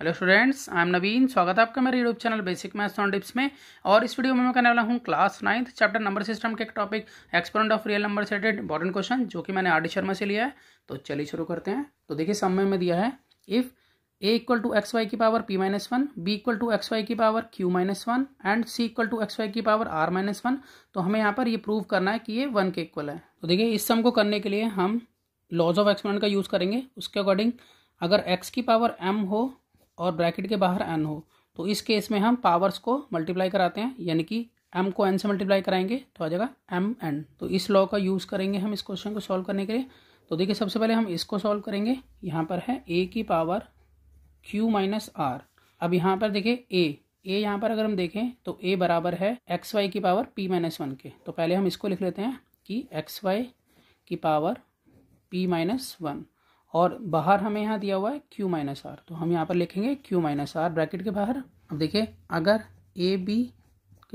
hello students I am Naveen स्वागत है आपका मेरे YouTube channel basic maths on tips में और इस वीडियो में मैं करने वाला हूँ class ninth chapter number system के एक topic exponent of real number related important question जो कि मैंने आर शर्मा से लिया है तो चलिए शुरू करते हैं तो देखिए समय में दिया है if a equal to x y की power P minus one b equal to x y की power Q minus one and c equal to x y की पावर आर माइनस वन तो हमें यहाँ पर ये प्रूव करना है कि ये वन के इक्वल है तो देखिए इस सम को करने के लिए हम लॉज ऑफ एक्सपेरिमेंट का यूज़ करेंगे उसके अकॉर्डिंग अगर एक्स की पावर एम हो और ब्रैकेट के बाहर एन हो तो इस केस में हम पावर्स को मल्टीप्लाई कराते हैं यानी कि एम को एन से मल्टीप्लाई कराएंगे तो आ जाएगा एम एन तो इस लॉ का यूज़ करेंगे हम इस क्वेश्चन को सॉल्व करने के लिए तो देखिए सबसे पहले हम इसको सॉल्व करेंगे यहाँ पर है ए की पावर क्यू माइनस आर अब यहाँ पर देखें ए ए यहाँ पर अगर हम देखें तो ए बराबर है एक्स वाई की पावर पी माइनस वन के तो पहले हम इसको लिख लेते हैं कि एक्स वाई की पावर पी माइनस वन और बाहर हमें यहाँ दिया हुआ है क्यू माइनस आर तो हम यहाँ पर लिखेंगे क्यू माइनस आर ब्रैकेट के बाहर अब देखिए अगर ए बी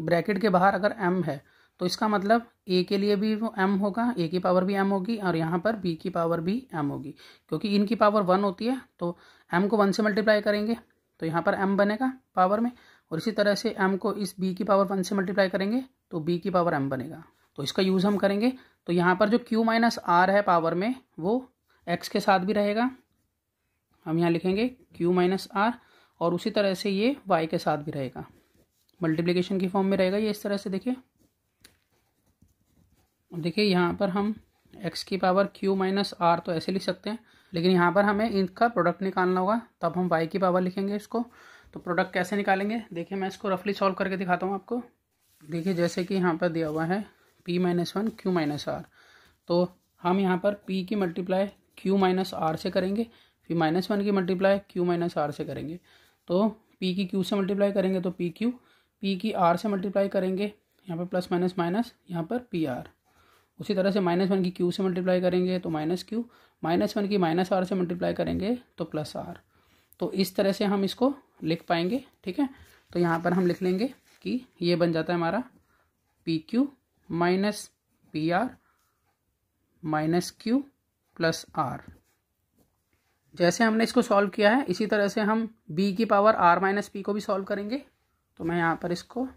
ब्रैकेट के बाहर अगर एम है तो इसका मतलब ए के लिए भी वो एम होगा ए की पावर भी एम होगी और यहाँ पर बी की पावर भी एम होगी क्योंकि इनकी पावर वन होती है तो एम को वन से मल्टीप्लाई करेंगे तो यहाँ पर एम बनेगा पावर में और इसी तरह से एम को इस बी की पावर वन से मल्टीप्लाई करेंगे तो बी की पावर एम बनेगा तो इसका यूज़ हम करेंगे तो यहाँ पर जो क्यू माइनस आर है पावर में वो एक्स के साथ भी रहेगा हम यहाँ लिखेंगे क्यू माइनस आर और उसी तरह से ये वाई के साथ भी रहेगा मल्टीप्लिकेशन की फॉर्म में रहेगा ये इस तरह से देखिए देखिए यहाँ पर हम एक्स की पावर क्यू माइनस आर तो ऐसे लिख सकते हैं लेकिन यहाँ पर हमें इनका प्रोडक्ट निकालना होगा तब हम वाई की पावर लिखेंगे इसको तो प्रोडक्ट कैसे निकालेंगे देखिए मैं इसको रफली सॉल्व करके दिखाता हूँ आपको देखिए जैसे कि यहाँ पर दिया हुआ है p minus one q minus r तो हम यहाँ पर पी की मल्टीप्लाई क्यू माइनस आर से करेंगे फिर माइनस वन की मल्टीप्लाई क्यू माइनस आर से करेंगे तो पी की क्यू से मल्टीप्लाई करेंगे तो पी क्यू पी की आर से मल्टीप्लाई करेंगे यहाँ पर प्लस माइनस माइनस यहाँ पर पी आर उसी तरह से माइनस वन की क्यू से मल्टीप्लाई करेंगे तो माइनस क्यू माइनस वन की माइनस आर से मल्टीप्लाई करेंगे तो प्लस आर तो इस तरह से हम इसको लिख पाएंगे ठीक है तो यहाँ पर हम लिख लेंगे कि ये बन जाता है हमारा p Q minus P R minus Q plus r जैसे हमने इसको सॉल्व किया है इसी तरह से हम बी की पावर आर माइनस पी को भी सॉल्व करेंगे तो मैं यहाँ पर इसको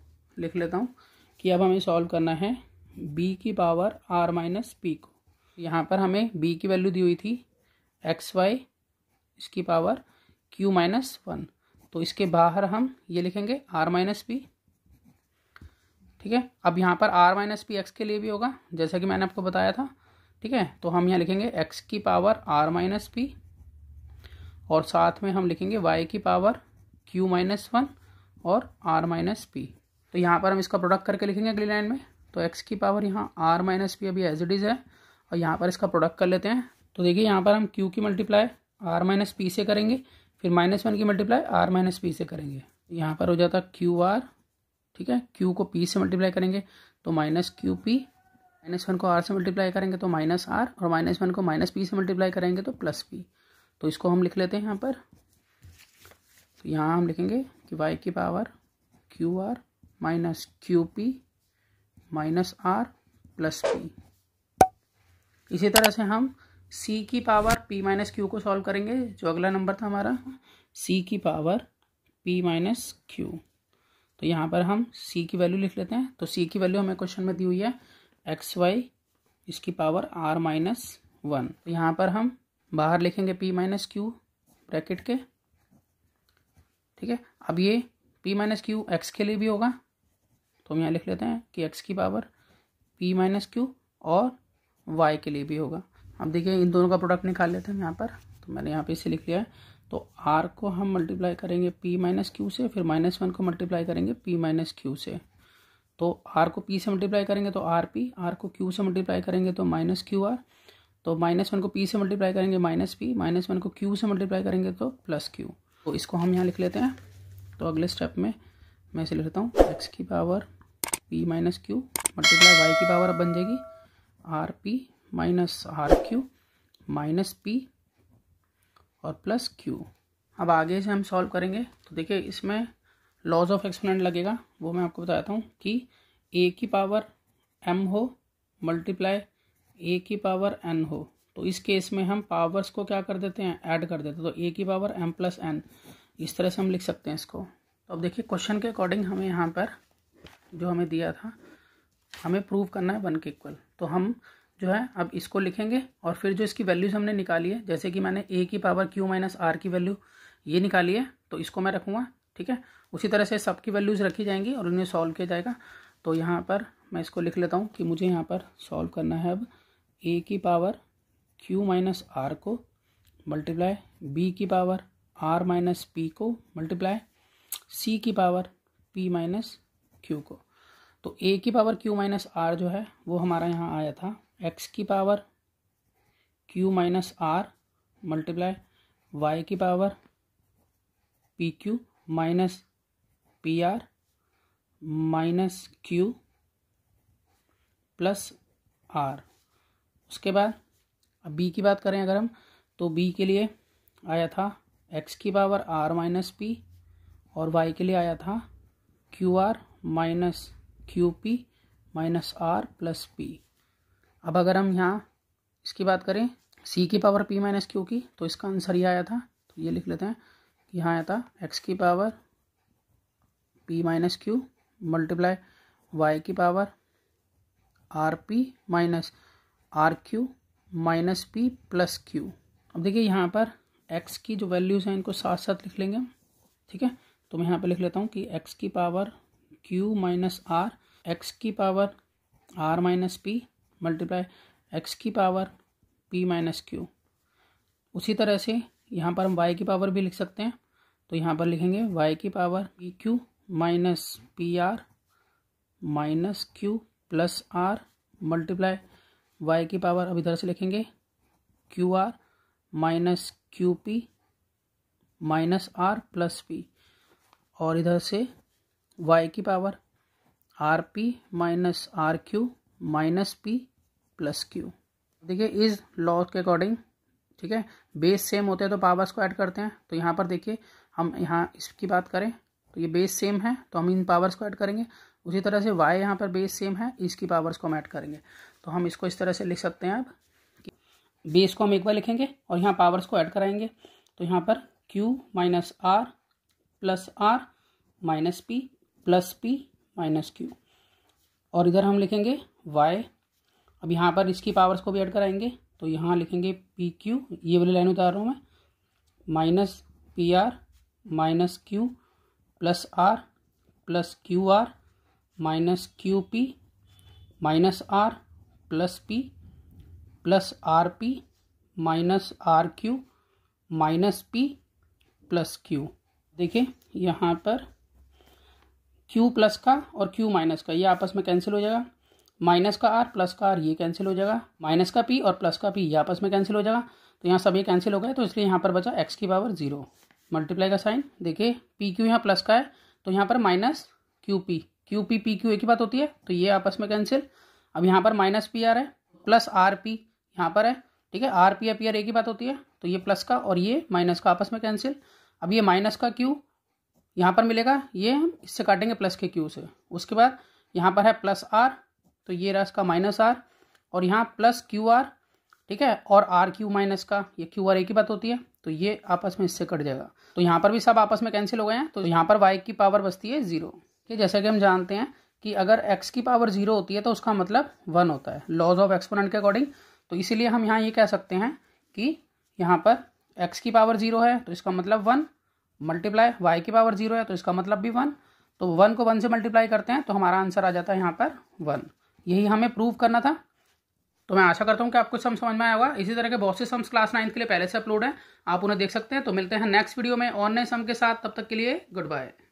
लिख लेता हूँ कि अब हमें सॉल्व करना है बी की पावर आर माइनस पी को यहाँ पर हमें बी की वैल्यू दी हुई थी एक्स वाई इसकी पावर क्यू माइनस वन तो इसके बाहर हम ये लिखेंगे आर माइनस पी ठीक है अब यहाँ पर आर माइनस पी एक्स के लिए भी होगा जैसा कि मैंने आपको बताया था ठीक है तो हम यहाँ लिखेंगे एक्स की पावर आर माइनस पी और साथ में हम लिखेंगे वाई की पावर क्यू माइनस वन और आर माइनस पी तो यहाँ पर हम इसका प्रोडक्ट करके लिखेंगे अगली लाइन में तो एक्स की पावर यहाँ आर माइनस पी अभी एज इट इज़ है और यहाँ पर इसका प्रोडक्ट कर लेते हैं तो देखिए यहाँ पर हम क्यू की मल्टीप्लाई आर माइनस पी से करेंगे फिर माइनस वन की मल्टीप्लाई आर माइनस पी से करेंगे यहाँ पर हो जाता क्यू आर ठीक है क्यू को पी से मल्टीप्लाई करेंगे तो minus Q P minus one को आर से मल्टीप्लाई करेंगे तो माइनस आर और माइनस वन को माइनस पी से मल्टीप्लाई करेंगे तो प्लस पी तो इसको हम लिख लेते हैं यहाँ पर तो यहाँ हम लिखेंगे कि वाई की power Q are minus Q P minus are plus P इसी तरह से हम सी की पावर पी माइनस क्यू को सॉल्व करेंगे जो अगला नंबर था हमारा सी की पावर पी माइनस क्यू तो यहाँ पर हम सी की वैल्यू लिख लेते हैं तो सी की वैल्यू हमें क्वेश्चन में दी हुई है एक्स वाई इसकी पावर आर माइनस वन यहाँ पर हम बाहर लिखेंगे पी माइनस क्यू ब्रैकेट के ठीक है अब ये पी माइनस क्यू एक्स के लिए भी होगा तो हम यहाँ लिख लेते हैं कि एक्स की पावर पी माइनस क्यू और वाई के लिए भी होगा अब देखिए इन दोनों का प्रोडक्ट निकाल लेते हैं यहाँ पर तो मैंने यहाँ पे इसे लिख लिया है तो आर को हम मल्टीप्लाई करेंगे पी माइनस क्यू से फिर माइनस वन को मल्टीप्लाई करेंगे पी माइनस क्यू से तो आर को पी से मल्टीप्लाई करेंगे तो आर पी आर को क्यू से मल्टीप्लाई करेंगे तो माइनस क्यू आर तो माइनस वन को पी से मल्टीप्लाई करेंगे माइनस पी माइनस वन को क्यू से मल्टीप्लाई करेंगे तो प्लस क्यू तो इसको हम यहाँ लिख लेते हैं तो अगले स्टेप में मैं इसे लिखता हूँ एक्स की power P minus q multiply Y की पावर अब बन जाएगी r P minus are Q minus p और प्लस क्यू अब आगे से हम सॉल्व करेंगे तो देखिए इसमें लॉज ऑफ एक्सपोनेंट लगेगा वो मैं आपको बताता हूँ कि ए की पावर एम हो मल्टीप्लाई ए की पावर एन हो तो इस केस में हम पावर्स को क्या कर देते हैं ऐड कर देते हैं तो ए की पावर एम प्लस एन इस तरह से हम लिख सकते हैं इसको तो अब देखिए क्वेश्चन के अकॉर्डिंग हमें यहाँ पर जो हमें दिया था हमें प्रूव करना है वन के इक्वल तो हम जो है अब इसको लिखेंगे और फिर जो इसकी वैल्यूज़ हमने निकाली है जैसे कि मैंने ए की पावर क्यू माइनस आर की वैल्यू ये निकाली है तो इसको मैं रखूँगा ठीक है उसी तरह से सबकी वैल्यूज़ रखी जाएंगी और उन्हें सॉल्व किया जाएगा तो यहाँ पर मैं इसको लिख लेता हूँ कि मुझे यहाँ पर सॉल्व करना है अब ए की पावर क्यू माइनस आर को मल्टीप्लाई बी की पावर आर माइनस पी को मल्टीप्लाई सी की पावर पी माइनस क्यू को तो ए की पावर क्यू माइनस आर जो है वो हमारा यहाँ आया था एक्स की power Q minus r multiply Y की power P Q minus P R minus Q plus r उसके बाद अब बी की बात करें अगर हम तो बी के लिए आया था एक्स की पावर आर माइनस पी और वाई के लिए आया था q are minus Q P minus are plus p अब अगर हम यहाँ इसकी बात करें सी की पावर पी माइनस क्यू की तो इसका आंसर ये आया था तो ये लिख लेते हैं यहाँ आया था एक्स की power P minus q multiply Y की power R P minus are Q minus P plus q अब देखिए यहाँ पर एक्स की जो वैल्यूज़ हैं इनको साथ साथ लिख लेंगे ठीक है तो मैं यहाँ पे लिख लेता हूँ कि एक्स की power Q minus R X की power are minus P multiply X की पावर पी माइनस क्यू उसी तरह से यहाँ पर हम वाई की पावर भी लिख सकते हैं तो यहाँ पर लिखेंगे वाई की power P Q minus P R minus Q plus R multiply Y की पावर अब इधर से लिखेंगे Q are minus Q P minus are plus P और इधर से वाई की power R P minus are Q minus P plus Q देखिए इस लॉ के अकॉर्डिंग ठीक है बेस सेम होते हैं तो पावर्स को ऐड करते हैं तो यहाँ पर देखिए हम यहाँ इसकी बात करें तो ये बेस सेम है तो हम इन पावर्स को ऐड करेंगे उसी तरह से वाई यहाँ पर बेस सेम है इसकी पावर्स को हम ऐड करेंगे तो हम इसको इस तरह से लिख सकते हैं अब बेस को हम एक बार लिखेंगे और यहाँ पावर्स को ऐड कराएंगे तो यहाँ पर q minus are plus r minus P plus p minus q और इधर हम लिखेंगे वाई अब यहाँ पर इसकी पावर्स को भी ऐड कराएंगे तो यहाँ लिखेंगे पी क्यू ये वाली लाइन उतार रहा हूँ मैं minus P R minus Q plus r plus q are minus Q P minus are plus p plus r P minus are Q minus P plus Q देखिए यहाँ पर क्यू प्लस का और क्यू माइनस का ये आपस में cancel हो जाएगा माइनस का आर प्लस का आर ये कैंसिल हो जाएगा माइनस का पी और प्लस का पी ये आपस में कैंसिल हो जाएगा तो यहाँ सब ये कैंसिल हो गए तो इसलिए यहाँ पर बचा एक्स की पावर जीरो मल्टीप्लाई का साइन देखिए पी क्यू यहाँ प्लस का है तो यहाँ पर minus Q p q p p q एक ही बात होती है तो ये आपस में कैंसिल अब यहाँ पर माइनस पी आर है प्लस आर पी यहाँ पर है ठीक है आर पी या पी आर एक ही बात होती है तो ये प्लस का और ये माइनस का आपस में कैंसिल अब ये माइनस का क्यू यहाँ पर मिलेगा ये हम इससे काटेंगे प्लस के क्यू से उसके बाद यहाँ पर है प्लस आर तो ये रहा इसका माइनस आर और यहाँ प्लस क्यू आर ठीक है और आर क्यू माइनस का ये क्यू आर एक ही बात होती है तो ये आपस में इससे कट जाएगा तो यहाँ पर भी सब आपस में कैंसिल हो गए हैं तो यहाँ पर वाई की पावर बचती है जीरो ठीक जैसे कि हम जानते हैं कि अगर एक्स की पावर जीरो होती है तो उसका मतलब वन होता है लॉज ऑफ एक्सपोनेंट के अकॉर्डिंग तो इसीलिए हम यहाँ ये कह सकते हैं कि यहाँ पर एक्स की पावर जीरो है तो इसका मतलब वन मल्टीप्लाई वाई की पावर जीरो है तो इसका मतलब भी वन तो वन को वन से मल्टीप्लाई करते हैं तो हमारा आंसर आ जाता है यहाँ पर वन यही हमें प्रूव करना था तो मैं आशा करता हूँ कि आपको सम समझ में आया होगा इसी तरह के बहुत से सम्स क्लास नाइन्थ के लिए पहले से अपलोड हैं आप उन्हें देख सकते हैं तो मिलते हैं नेक्स्ट वीडियो में और नए सम के साथ तब तक के लिए गुड बाय